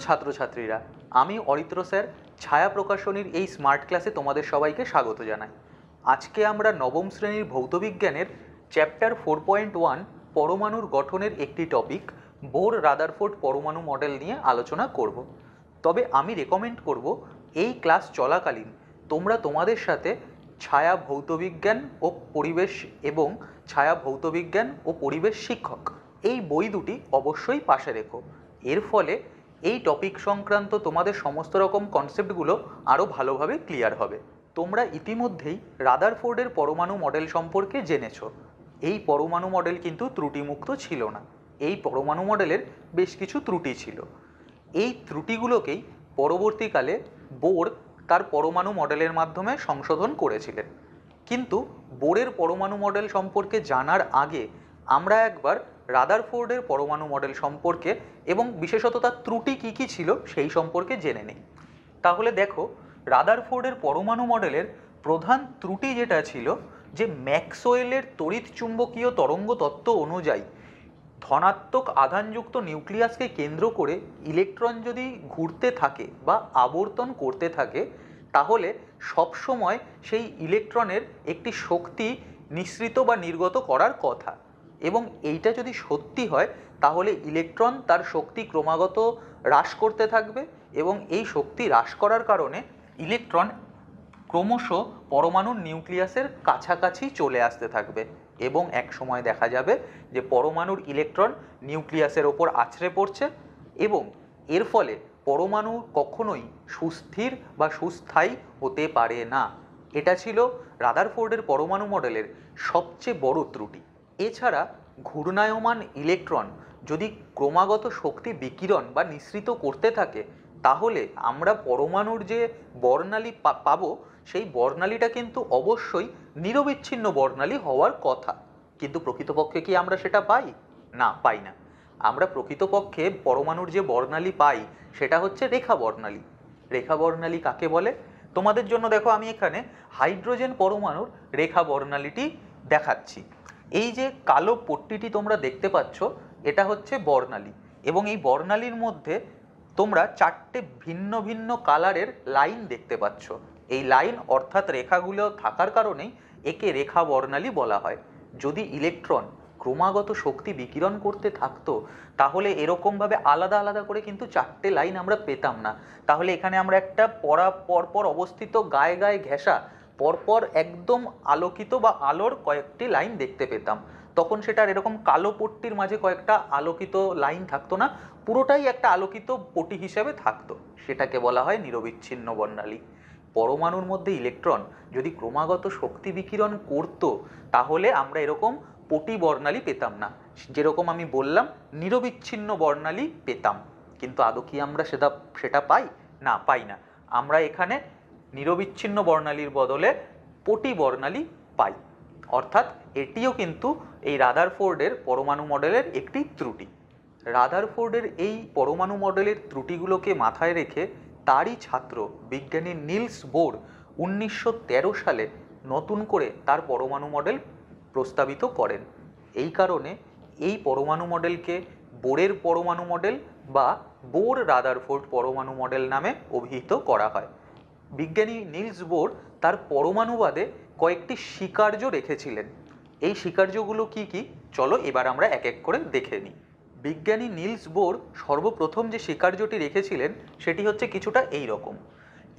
প্রিয় ছাত্রছাত্রীরা আমি অরিত্র স্যার ছায়া প্রকাশনীর এই স্মার্ট ক্লাসে তোমাদের সবাইকে স্বাগত জানাই আজকে আমরা নবম শ্রেণীর ভৌতবিজ্ঞানের চ্যাপ্টার ফোর পয়েন্ট ওয়ান পরমাণুর গঠনের একটি টপিক বোর রাদারফোর্ড পরমাণু মডেল নিয়ে আলোচনা করব। তবে আমি রেকমেন্ড করব এই ক্লাস চলাকালীন তোমরা তোমাদের সাথে ছায়া ভৌতবিজ্ঞান ও পরিবেশ এবং ছায়া ভৌতবিজ্ঞান ও পরিবেশ শিক্ষক এই বই দুটি অবশ্যই পাশে রেখো এর ফলে এই টপিক সংক্রান্ত তোমাদের সমস্ত রকম কনসেপ্টগুলো আরও ভালোভাবে ক্লিয়ার হবে তোমরা ইতিমধ্যেই রাদারফোর্ডের পরমাণু মডেল সম্পর্কে জেনেছ এই পরমাণু মডেল কিন্তু ত্রুটিমুক্ত ছিল না এই পরমাণু মডেলের বেশ কিছু ত্রুটি ছিল এই ত্রুটিগুলোকেই পরবর্তীকালে বোর তার পরমাণু মডেলের মাধ্যমে সংশোধন করেছিলেন কিন্তু বোরের পরমাণু মডেল সম্পর্কে জানার আগে আমরা একবার রাদারফোর্ডের পরমাণু মডেল সম্পর্কে এবং বিশেষত তার ত্রুটি কী কী ছিল সেই সম্পর্কে জেনে নিই তাহলে দেখো রাদারফোর্ডের পরমাণু মডেলের প্রধান ত্রুটি যেটা ছিল যে ম্যাক্সওয়েলের তড়িৎ চুম্বকীয় তরঙ্গ তত্ত্ব অনুযায়ী ধনাত্মক আধানযুক্ত নিউক্লিয়াসকে কেন্দ্র করে ইলেকট্রন যদি ঘুরতে থাকে বা আবর্তন করতে থাকে তাহলে সবসময় সেই ইলেকট্রনের একটি শক্তি নিঃসৃত বা নির্গত করার কথা এবং এইটা যদি সত্যি হয় তাহলে ইলেকট্রন তার শক্তি ক্রমাগত হ্রাস করতে থাকবে এবং এই শক্তি হ্রাস করার কারণে ইলেকট্রন ক্রমশ পরমাণুর নিউক্লিয়াসের কাছাকাছি চলে আসতে থাকবে এবং এক সময় দেখা যাবে যে পরমাণুর ইলেকট্রন নিউক্লিয়াসের ওপর আছড়ে পড়ছে এবং এর ফলে পরমাণু কখনোই সুস্থির বা সুস্থায়ী হতে পারে না এটা ছিল রাদারফোর্ডের পরমাণু মডেলের সবচেয়ে বড় ত্রুটি এছাড়া ঘূর্ণায়মান ইলেকট্রন যদি ক্রমাগত শক্তি বিকিরণ বা নিঃসৃত করতে থাকে তাহলে আমরা পরমাণুর যে বর্ণালী পাবো সেই বর্ণালীটা কিন্তু অবশ্যই নিরবিচ্ছিন্ন বর্ণালী হওয়ার কথা কিন্তু প্রকৃতপক্ষে কি আমরা সেটা পাই না পাই না আমরা প্রকৃতপক্ষে পরমাণুর যে বর্ণালী পাই সেটা হচ্ছে রেখা বর্ণালী রেখা বর্ণালী কাকে বলে তোমাদের জন্য দেখো আমি এখানে হাইড্রোজেন পরমাণুর রেখা বর্ণালীটি দেখাচ্ছি এই যে কালো পট্টিটি তোমরা দেখতে পাচ্ছ এটা হচ্ছে বর্ণালী এবং এই বর্ণালীর মধ্যে তোমরা চারটে ভিন্ন ভিন্ন কালারের লাইন দেখতে পাচ্ছ এই লাইন অর্থাৎ রেখাগুলো থাকার কারণেই একে রেখা বর্ণালী বলা হয় যদি ইলেকট্রন ক্রমাগত শক্তি বিকিরণ করতে থাকতো তাহলে এরকমভাবে আলাদা আলাদা করে কিন্তু চারটে লাইন আমরা পেতাম না তাহলে এখানে আমরা একটা পরা পরপর অবস্থিত গায়ে গায়ে ঘেঁষা পরপর একদম আলোকিত বা আলোর কয়েকটি লাইন দেখতে পেতাম তখন সেটার এরকম কালো পট্টির মাঝে কয়েকটা আলোকিত লাইন থাকতো না পুরোটাই একটা আলোকিত পটি হিসেবে থাকতো সেটাকে বলা হয় নিরবিচ্ছিন্ন বর্ণালী পরমাণুর মধ্যে ইলেকট্রন যদি ক্রমাগত শক্তি বিকিরণ করত তাহলে আমরা এরকম পটি বর্ণালী পেতাম না যেরকম আমি বললাম নিরবিচ্ছিন্ন বর্ণালী পেতাম কিন্তু আদৌ কি আমরা সেটা সেটা পাই না পাই না আমরা এখানে নিরবিচ্ছিন্ন বর্ণালীর বদলে পটি বর্ণালী পাই অর্থাৎ এটিও কিন্তু এই রাদারফোর্ডের পরমাণু মডেলের একটি ত্রুটি রাদারফোর্ডের এই পরমাণু মডেলের ত্রুটিগুলোকে মাথায় রেখে তারই ছাত্র বিজ্ঞানী নীলস বোর উনিশশো সালে নতুন করে তার পরমাণু মডেল প্রস্তাবিত করেন এই কারণে এই পরমাণু মডেলকে বোরের পরমাণু মডেল বা বোর রাদারফোর্ড পরমাণু মডেল নামে অভিহিত করা হয় বিজ্ঞানী নিলস বোর তার পরমাণুবাদে কয়েকটি স্বীকার্য রেখেছিলেন এই স্বীকার্যগুলো কি কি চলো এবার আমরা এক এক করে দেখে নিই বিজ্ঞানী নিলস বোর সর্বপ্রথম যে স্বীকার্যটি রেখেছিলেন সেটি হচ্ছে কিছুটা এই রকম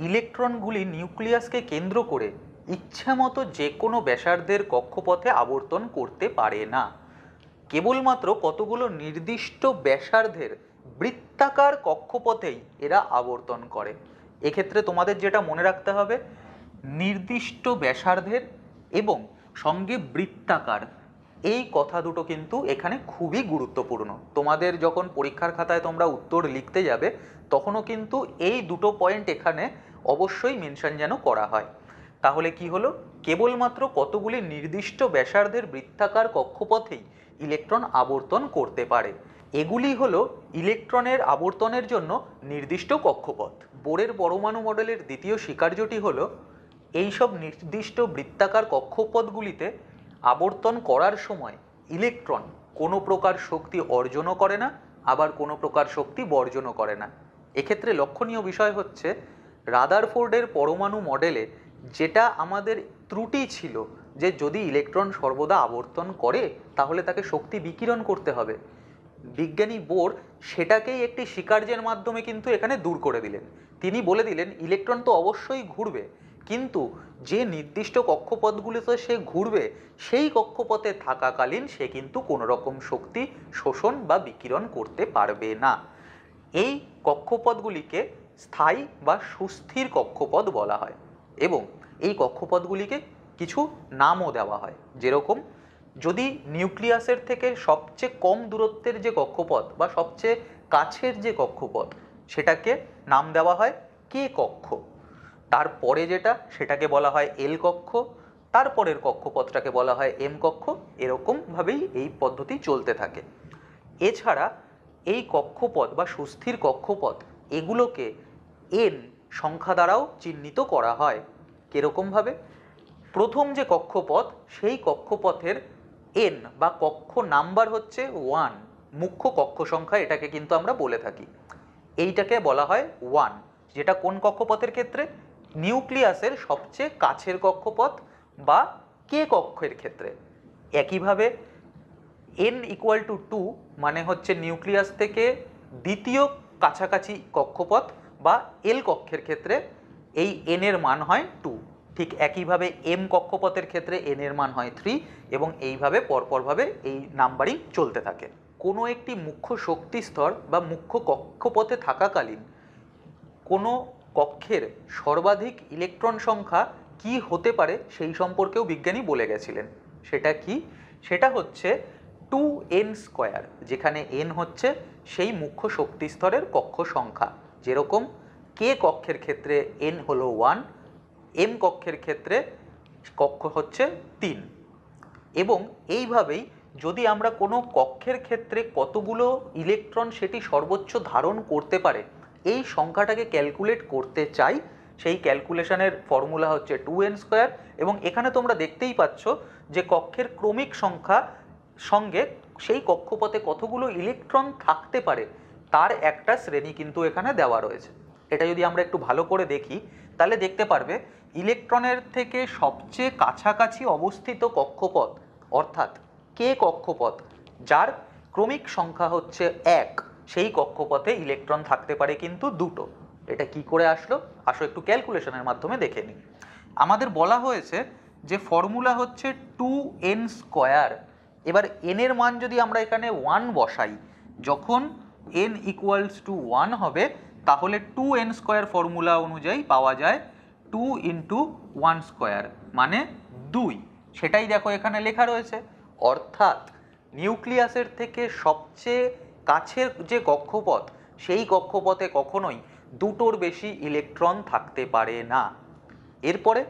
ইলেকট্রনগুলি নিউক্লিয়াসকে কেন্দ্র করে ইচ্ছামতো যে কোনো ব্যাসার্ধের কক্ষপথে আবর্তন করতে পারে না কেবলমাত্র কতগুলো নির্দিষ্ট ব্যাসার্ধের বৃত্তাকার কক্ষপথেই এরা আবর্তন করে এক্ষেত্রে তোমাদের যেটা মনে রাখতে হবে নির্দিষ্ট ব্যাসার্ধের এবং সঙ্গে বৃত্তাকার এই কথা দুটো কিন্তু এখানে খুবই গুরুত্বপূর্ণ তোমাদের যখন পরীক্ষার খাতায় তোমরা উত্তর লিখতে যাবে তখনও কিন্তু এই দুটো পয়েন্ট এখানে অবশ্যই মেনশন যেন করা হয় তাহলে কি হলো কেবলমাত্র কতগুলি নির্দিষ্ট ব্যাসার্ধের বৃত্তাকার কক্ষপথেই ইলেকট্রন আবর্তন করতে পারে এগুলি হলো ইলেকট্রনের আবর্তনের জন্য নির্দিষ্ট কক্ষপথ বোরের পরমাণু মডেলের দ্বিতীয় স্বীকার্যটি হল এইসব নির্দিষ্ট বৃত্তাকার কক্ষপথগুলিতে আবর্তন করার সময় ইলেকট্রন কোনো প্রকার শক্তি অর্জনও করে না আবার কোনো প্রকার শক্তি বর্জনও করে না এক্ষেত্রে লক্ষণীয় বিষয় হচ্ছে রাদারফোর্ডের পরমাণু মডেলে যেটা আমাদের ত্রুটি ছিল যে যদি ইলেকট্রন সর্বদা আবর্তন করে তাহলে তাকে শক্তি বিকিরণ করতে হবে বিজ্ঞানী বোর সেটাকেই একটি স্বীকার্যের মাধ্যমে কিন্তু এখানে দূর করে দিলেন তিনি বলে দিলেন ইলেকট্রন তো অবশ্যই ঘুরবে কিন্তু যে নির্দিষ্ট কক্ষপথগুলিতে সে ঘুরবে সেই কক্ষপথে থাকাকালীন সে কিন্তু কোনো রকম শক্তি শোষণ বা বিকিরণ করতে পারবে না এই কক্ষপথগুলিকে স্থায়ী বা সুস্থির কক্ষপথ বলা হয় এবং এই কক্ষপথগুলিকে কিছু নামও দেওয়া হয় যেরকম যদি নিউক্লিয়াসের থেকে সবচেয়ে কম দূরত্বের যে কক্ষপথ বা সবচেয়ে কাছের যে কক্ষপথ সেটাকে নাম দেওয়া হয় কে কক্ষ তারপরে যেটা সেটাকে বলা হয় এল কক্ষ তারপরের কক্ষপথটাকে বলা হয় এম কক্ষ এরকমভাবেই এই পদ্ধতি চলতে থাকে এছাড়া এই কক্ষপথ বা সুস্থির কক্ষপথ এগুলোকে এন সংখ্যা দ্বারাও চিহ্নিত করা হয় কীরকমভাবে প্রথম যে কক্ষপথ সেই কক্ষপথের এন বা কক্ষ নাম্বার হচ্ছে ওয়ান মুখ্য কক্ষ সংখ্যা এটাকে কিন্তু আমরা বলে থাকি এইটাকে বলা হয় ওয়ান যেটা কোন কক্ষপথের ক্ষেত্রে নিউক্লিয়াসের সবচেয়ে কাছের কক্ষপথ বা কে কক্ষের ক্ষেত্রে একইভাবে এন ইকুয়াল টু টু মানে হচ্ছে নিউক্লিয়াস থেকে দ্বিতীয় কাছাকাছি কক্ষপথ বা এল কক্ষের ক্ষেত্রে এই এন এর মান হয় টু ঠিক একইভাবে এম কক্ষপথের ক্ষেত্রে এন এর মান হয় থ্রি এবং এইভাবে পরপরভাবে এই নাম্বারিং চলতে থাকে কোনো একটি মুখ্য শক্তিস্তর বা মুখ্য কক্ষপথে থাকাকালীন কোনো কক্ষের সর্বাধিক ইলেকট্রন সংখ্যা কি হতে পারে সেই সম্পর্কেও বিজ্ঞানী বলে গেছিলেন সেটা কি সেটা হচ্ছে টু এন স্কোয়ার যেখানে এন হচ্ছে সেই মুখ্য শক্তিস্তরের কক্ষ সংখ্যা যেরকম কে কক্ষের ক্ষেত্রে এন হলো ওয়ান এম কক্ষের ক্ষেত্রে কক্ষ হচ্ছে তিন এবং এইভাবেই যদি আমরা কোনো কক্ষের ক্ষেত্রে কতগুলো ইলেকট্রন সেটি সর্বোচ্চ ধারণ করতে পারে এই সংখ্যাটাকে ক্যালকুলেট করতে চাই সেই ক্যালকুলেশনের ফর্মুলা হচ্ছে টু এন স্কোয়ার এবং এখানে তোমরা দেখতেই পাচ্ছ যে কক্ষের ক্রমিক সংখ্যা সঙ্গে সেই কক্ষপথে কতগুলো ইলেকট্রন থাকতে পারে তার একটা শ্রেণী কিন্তু এখানে দেওয়া রয়েছে এটা যদি আমরা একটু ভালো করে দেখি তাহলে দেখতে পারবে ইলেকট্রনের থেকে সবচেয়ে কাছাকাছি অবস্থিত কক্ষপথ অর্থাৎ কে কক্ষপথ যার ক্রমিক সংখ্যা হচ্ছে এক সেই কক্ষপথে ইলেকট্রন থাকতে পারে কিন্তু দুটো এটা কি করে আসলো আসো একটু ক্যালকুলেশনের মাধ্যমে দেখে নিই আমাদের বলা হয়েছে যে ফর্মুলা হচ্ছে টু এন স্কোয়ার এবার এনের মান যদি আমরা এখানে ওয়ান বসাই যখন এন ইকুয়ালস টু ওয়ান হবে তাহলে টু এন স্কোয়ার ফর্মুলা অনুযায়ী পাওয়া যায় টু ইন্টু ওয়ান স্কোয়ার মানে দুই সেটাই দেখো এখানে লেখা রয়েছে অর্থাৎ নিউক্লিয়াসের থেকে সবচেয়ে কাছের যে কক্ষপথ সেই কক্ষপথে কখনোই দুটোর বেশি ইলেকট্রন থাকতে পারে না এরপরে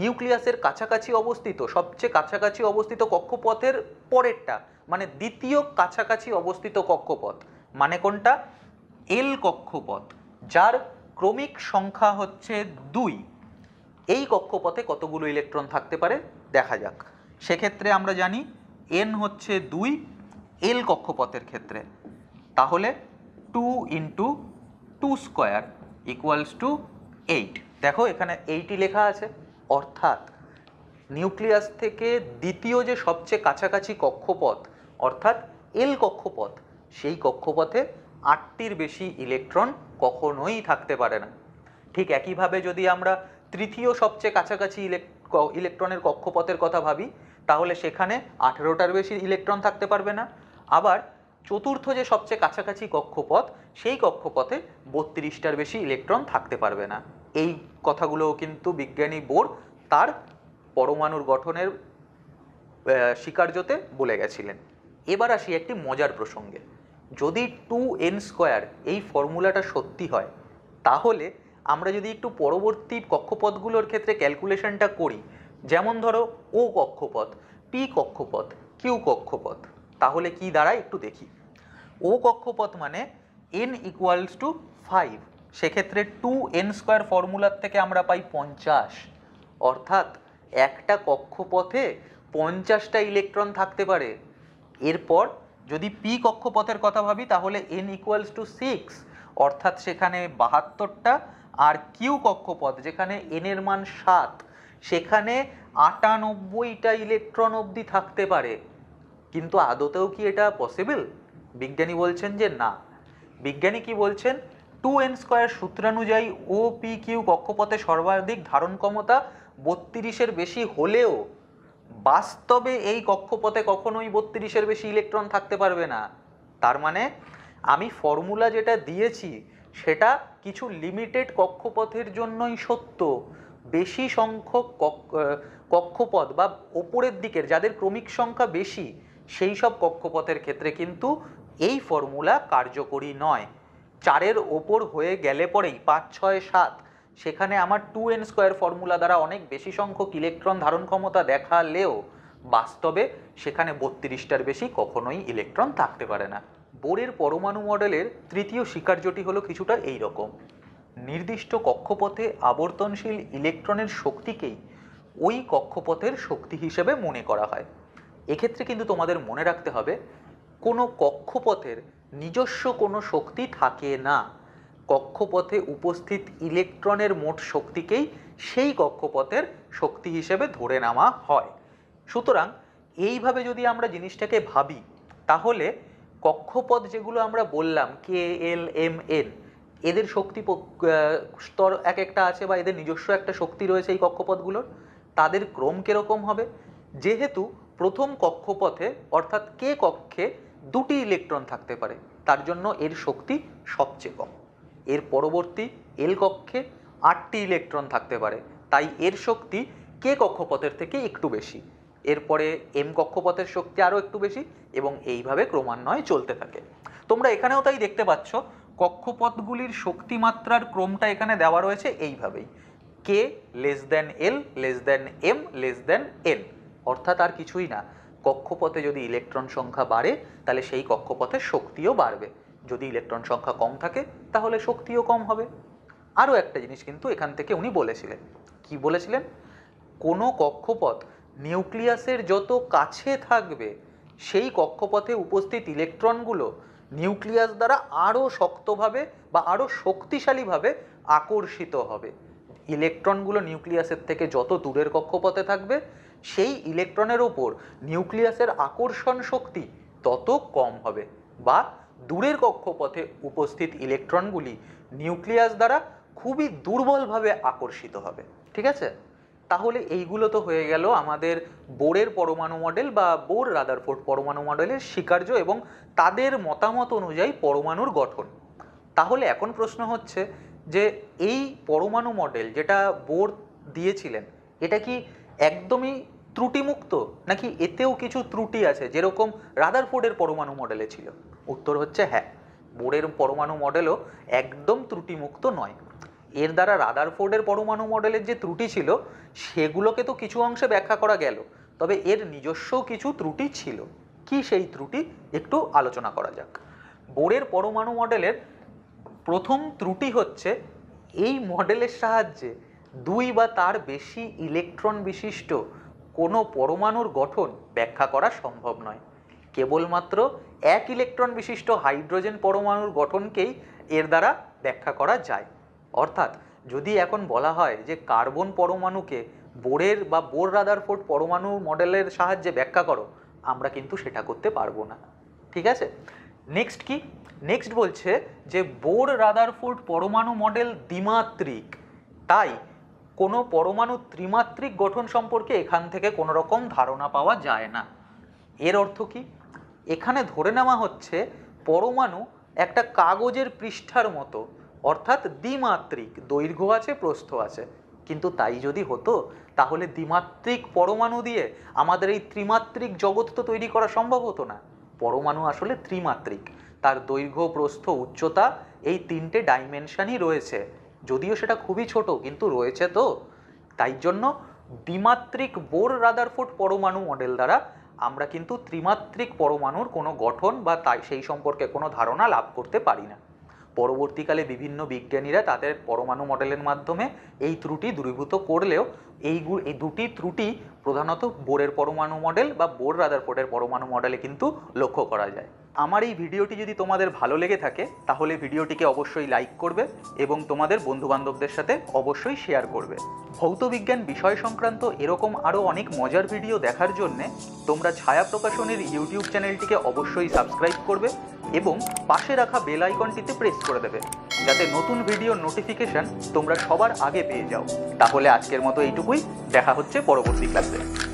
নিউক্লিয়াসের কাছাকাছি অবস্থিত সবচেয়ে কাছাকাছি অবস্থিত কক্ষপথের পরেরটা মানে দ্বিতীয় কাছাকাছি অবস্থিত কক্ষপথ মানে কোনটা এল কক্ষপথ যার ক্রমিক সংখ্যা হচ্ছে দুই এই কক্ষপথে কতগুলো ইলেকট্রন থাকতে পারে দেখা যাক সেক্ষেত্রে আমরা জানি এন হচ্ছে দুই এল কক্ষপথের ক্ষেত্রে তাহলে two into two square equals two eight দেখো এখানে এইটি লেখা আছে অর্থাৎ নিউক্লিয়াস থেকে দ্বিতীয় যে সবচেয়ে কাছাকাছি কক্ষপথ অর্থাৎ এল কক্ষপথ সেই কক্ষপথে আটটির বেশি ইলেকট্রন কখনোই থাকতে পারে না ঠিক একইভাবে যদি আমরা তৃতীয় সবচেয়ে কাছাকাছি ইলেকট্রনের কক্ষপথের কথা ভাবি তাহলে সেখানে আঠেরোটার বেশি ইলেকট্রন থাকতে পারবে না আবার চতুর্থ যে সবচেয়ে কাছাকাছি কক্ষপথ সেই কক্ষপথে বত্রিশটার বেশি ইলেকট্রন থাকতে পারবে না এই কথাগুলোও কিন্তু বিজ্ঞানী বোর তার পরমাণুর গঠনের স্বীকার্যতে বলে গেছিলেন এবার আসি একটি মজার প্রসঙ্গে যদি টু এন স্কোয়ার এই ফর্মুলাটা সত্যি হয় তাহলে আমরা যদি একটু পরবর্তী কক্ষপথগুলোর ক্ষেত্রে ক্যালকুলেশনটা করি যেমন ধরো ও কক্ষপথ পি কক্ষপথ কিউ কক্ষপথ তাহলে কি দাঁড়ায় একটু দেখি ও কক্ষপথ মানে এন ইকুয়ালস টু ফাইভ সেক্ষেত্রে টু এন স্কোয়ার ফর্মুলার থেকে আমরা পাই পঞ্চাশ অর্থাৎ একটা কক্ষপথে পঞ্চাশটা ইলেকট্রন থাকতে পারে এরপর যদি পি কক্ষপথের কথা ভাবি তাহলে এন ইকুয়ালস টু সিক্স অর্থাৎ সেখানে বাহাত্তরটা আর কিউ কক্ষপথ যেখানে এনের মান সাত সেখানে আটানব্বইটা ইলেকট্রন অবধি থাকতে পারে কিন্তু আদতেও কি এটা পসিবল বিজ্ঞানী বলছেন যে না বিজ্ঞানী কি বলছেন টু এন স্কোয়ার সূত্রানুযায়ী ও পি কিউ কক্ষপথে সর্বাধিক ধারণ ক্ষমতা বত্রিশের বেশি হলেও বাস্তবে এই কক্ষপথে কখনোই বত্রিশের বেশি ইলেকট্রন থাকতে পারবে না তার মানে আমি ফর্মুলা যেটা দিয়েছি সেটা কিছু লিমিটেড কক্ষপথের জন্যই সত্য বেশি সংখ্যক কক্ষপথ বা ওপরের দিকের যাদের ক্রমিক সংখ্যা বেশি সেই সব কক্ষপথের ক্ষেত্রে কিন্তু এই ফর্মুলা কার্যকরী নয় চারের ওপর হয়ে গেলে পরেই পাঁচ ছয় সাত সেখানে আমার টু এন স্কোয়ার ফর্মুলা দ্বারা অনেক বেশি সংখ্যক ইলেকট্রন ধারণ ক্ষমতা দেখালেও বাস্তবে সেখানে বত্রিশটার বেশি কখনোই ইলেকট্রন থাকতে পারে না বোরের পরমাণু মডেলের তৃতীয় স্বীকার্যটি হলো কিছুটা এই রকম নির্দিষ্ট কক্ষপথে আবর্তনশীল ইলেকট্রনের শক্তিকেই ওই কক্ষপথের শক্তি হিসেবে মনে করা হয় এক্ষেত্রে কিন্তু তোমাদের মনে রাখতে হবে কোনো কক্ষপথের নিজস্ব কোনো শক্তি থাকে না কক্ষপথে উপস্থিত ইলেকট্রনের মোট শক্তিকেই সেই কক্ষপথের শক্তি হিসেবে ধরে নেওয়া হয় সুতরাং এইভাবে যদি আমরা জিনিসটাকে ভাবি তাহলে কক্ষপথ যেগুলো আমরা বললাম কে এল এম এন এদের শক্তি স্তর এক একটা আছে বা এদের নিজস্ব একটা শক্তি রয়েছে এই কক্ষপথগুলোর তাদের ক্রম কীরকম হবে যেহেতু প্রথম কক্ষপথে অর্থাৎ কে কক্ষে দুটি ইলেকট্রন থাকতে পারে তার জন্য এর শক্তি সবচেয়ে কম এর পরবর্তী এল কক্ষে আটটি ইলেকট্রন থাকতে পারে তাই এর শক্তি কে কক্ষপথের থেকে একটু বেশি এরপরে এম কক্ষপথের শক্তি আরও একটু বেশি এবং এইভাবে ক্রমান্বয়ে চলতে থাকে তোমরা এখানেও তাই দেখতে পাচ্ছ কক্ষপথগুলির শক্তিমাত্রার ক্রমটা এখানে দেওয়া রয়েছে এইভাবেই K less than L less than M less than N অর্থাৎ আর কিছুই না কক্ষপথে যদি ইলেকট্রন সংখ্যা বাড়ে তাহলে সেই কক্ষপথের শক্তিও বাড়বে যদি ইলেকট্রন সংখ্যা কম থাকে তাহলে শক্তিও কম হবে আরও একটা জিনিস কিন্তু এখান থেকে উনি বলেছিলেন কি বলেছিলেন কোনো কক্ষপথ নিউক্লিয়াসের যত কাছে থাকবে সেই কক্ষপথে উপস্থিত ইলেকট্রনগুলো নিউক্লিয়াস দ্বারা আরও শক্তভাবে বা আরও শক্তিশালীভাবে আকর্ষিত হবে ইলেকট্রনগুলো নিউক্লিয়াসের থেকে যত দূরের কক্ষপথে থাকবে সেই ইলেকট্রনের ওপর নিউক্লিয়াসের আকর্ষণ শক্তি তত কম হবে বা দূরের কক্ষপথে উপস্থিত ইলেকট্রনগুলি নিউক্লিয়াস দ্বারা খুবই দুর্বলভাবে আকর্ষিত হবে ঠিক আছে তাহলে এইগুলো তো হয়ে গেল আমাদের বোরের পরমাণু মডেল বা বোর রাদারফোর্ড পরমাণু মডেলের স্বীকার্য এবং তাদের মতামত অনুযায়ী পরমাণুর গঠন তাহলে এখন প্রশ্ন হচ্ছে যে এই পরমাণু মডেল যেটা বোর দিয়েছিলেন এটা কি একদমই ত্রুটিমুক্ত নাকি এতেও কিছু ত্রুটি আছে যেরকম রাদারফোর্ডের পরমাণু মডেলে ছিল উত্তর হচ্ছে হ্যাঁ বোরের পরমাণু মডেলও একদম ত্রুটিমুক্ত নয় এর দ্বারা রাদারফোর্ডের পরমাণু মডেলের যে ত্রুটি ছিল সেগুলোকে তো কিছু অংশে ব্যাখ্যা করা গেল তবে এর নিজস্ব কিছু ত্রুটি ছিল কি সেই ত্রুটি একটু আলোচনা করা যাক বোরের পরমাণু মডেলের প্রথম ত্রুটি হচ্ছে এই মডেলের সাহায্যে দুই বা তার বেশি ইলেকট্রন বিশিষ্ট কোনো পরমাণুর গঠন ব্যাখ্যা করা সম্ভব নয় কেবলমাত্র এক ইলেকট্রন বিশিষ্ট হাইড্রোজেন পরমাণুর গঠনকেই এর দ্বারা ব্যাখ্যা করা যায় অর্থাৎ যদি এখন বলা হয় যে কার্বন পরমাণুকে বোরের বা বোর রাদারফোর্ড পরমাণু মডেলের সাহায্যে ব্যাখ্যা করো আমরা কিন্তু সেটা করতে পারবো না ঠিক আছে নেক্সট কি নেক্সট বলছে যে বোর রাদারফোর্ড পরমাণু মডেল দ্বিমাত্রিক তাই কোনো পরমাণু ত্রিমাত্রিক গঠন সম্পর্কে এখান থেকে কোনো রকম ধারণা পাওয়া যায় না এর অর্থ কি এখানে ধরে নেওয়া হচ্ছে পরমাণু একটা কাগজের পৃষ্ঠার মতো অর্থাৎ দ্বিমাত্রিক দৈর্ঘ্য আছে প্রস্থ আছে কিন্তু তাই যদি হতো তাহলে দ্বিমাত্রিক পরমাণু দিয়ে আমাদের এই ত্রিমাত্রিক জগৎ তো তৈরি করা সম্ভব হতো না পরমাণু আসলে ত্রিমাত্রিক তার দৈর্ঘ্য প্রস্থ উচ্চতা এই তিনটে ডাইমেনশানই রয়েছে যদিও সেটা খুবই ছোট কিন্তু রয়েছে তো তাই জন্য দ্বিমাত্রিক বোর রাদারফোর্ট পরমাণু মডেল দ্বারা আমরা কিন্তু ত্রিমাত্রিক পরমাণুর কোনো গঠন বা তাই সেই সম্পর্কে কোনো ধারণা লাভ করতে পারি না পরবর্তীকালে বিভিন্ন বিজ্ঞানীরা তাদের পরমাণু মডেলের মাধ্যমে এই ত্রুটি দূরীভূত করলেও এই এই দুটি ত্রুটি প্রধানত বোরের পরমাণু মডেল বা বোর রাদারফোর্ডের পরমাণু মডেলে কিন্তু লক্ষ্য করা যায় আমার এই ভিডিওটি যদি তোমাদের ভালো লেগে থাকে তাহলে ভিডিওটিকে অবশ্যই লাইক করবে এবং তোমাদের বন্ধুবান্ধবদের সাথে অবশ্যই শেয়ার করবে ভৌতবিজ্ঞান বিষয় সংক্রান্ত এরকম আরও অনেক মজার ভিডিও দেখার জন্যে তোমরা ছায়া প্রকাশনের ইউটিউব চ্যানেলটিকে অবশ্যই সাবস্ক্রাইব করবে এবং পাশে রাখা বেল আইকনটিতে প্রেস করে দেবে যাতে নতুন ভিডিওর নোটিফিকেশন তোমরা সবার আগে পেয়ে যাও তাহলে আজকের মতো এইটুকুই দেখা হচ্ছে পরবর্তী ক্লাসে